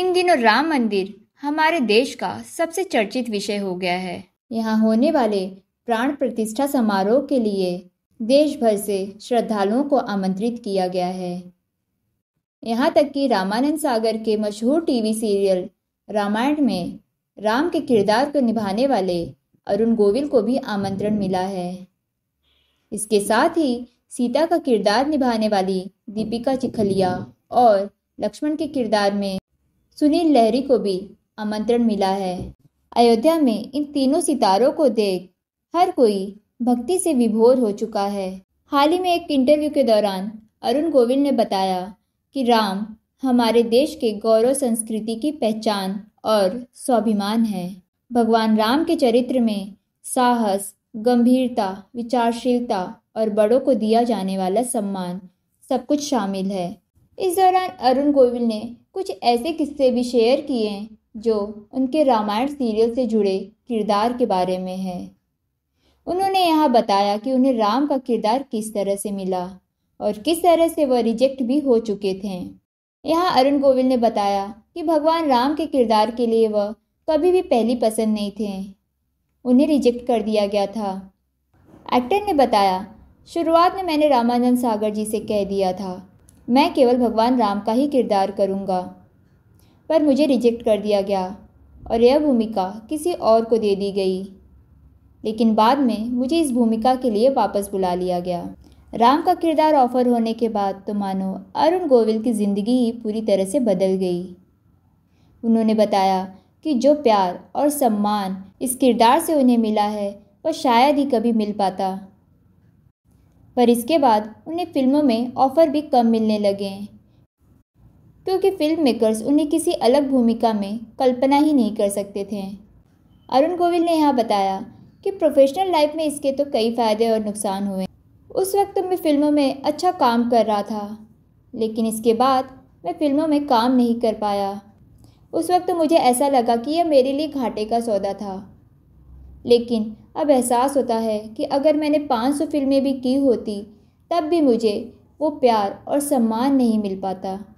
इन दिनों राम मंदिर हमारे देश का सबसे चर्चित विषय हो गया है यहाँ होने वाले प्राण प्रतिष्ठा समारोह के लिए देश भर से श्रद्धालुओं को आमंत्रित किया गया है यहाँ तक कि रामानंद सागर के मशहूर टीवी सीरियल रामायण में राम के किरदार को निभाने वाले अरुण गोविल को भी आमंत्रण मिला है इसके साथ ही सीता का किरदार निभाने वाली दीपिका चिखलिया और लक्ष्मण के किरदार में सुनील लहरी को भी आमंत्रण मिला है अयोध्या में इन तीनों सितारों को देख हर कोई भक्ति से विभोर हो चुका है हाल ही में एक इंटरव्यू के दौरान अरुण गोविल ने बताया कि राम हमारे देश के गौरव संस्कृति की पहचान और स्वाभिमान है भगवान राम के चरित्र में साहस गंभीरता विचारशीलता और बड़ों को दिया जाने वाला सम्मान सब कुछ शामिल है इस दौरान अरुण गोविल ने कुछ ऐसे किस्से भी शेयर किए जो उनके रामायण सीरियल से जुड़े किरदार के बारे में है उन्होंने यहाँ बताया कि उन्हें राम का किरदार किस तरह से मिला और किस तरह से वह रिजेक्ट भी हो चुके थे यहाँ अरुण गोविल ने बताया कि भगवान राम के किरदार के लिए वह कभी भी पहली पसंद नहीं थे उन्हें रिजेक्ट कर दिया गया था एक्टर ने बताया शुरुआत में मैंने रामानंद सागर जी से कह दिया था मैं केवल भगवान राम का ही किरदार करूँगा पर मुझे रिजेक्ट कर दिया गया और यह भूमिका किसी और को दे दी गई लेकिन बाद में मुझे इस भूमिका के लिए वापस बुला लिया गया राम का किरदार ऑफर होने के बाद तो मानो अरुण गोविल की ज़िंदगी ही पूरी तरह से बदल गई उन्होंने बताया कि जो प्यार और सम्मान इस किरदार से उन्हें मिला है वह शायद ही कभी मिल पाता पर इसके बाद उन्हें फिल्मों में ऑफ़र भी कम मिलने लगे क्योंकि फिल्म मेकर्स उन्हें किसी अलग भूमिका में कल्पना ही नहीं कर सकते थे अरुण गोविल ने यहाँ बताया कि प्रोफेशनल लाइफ में इसके तो कई फ़ायदे और नुकसान हुए उस वक्त मैं फ़िल्मों में अच्छा काम कर रहा था लेकिन इसके बाद मैं फ़िल्मों में काम नहीं कर पाया उस वक्त मुझे ऐसा लगा कि यह मेरे लिए घाटे का सौदा था लेकिन अब एहसास होता है कि अगर मैंने 500 फिल्में भी की होती तब भी मुझे वो प्यार और सम्मान नहीं मिल पाता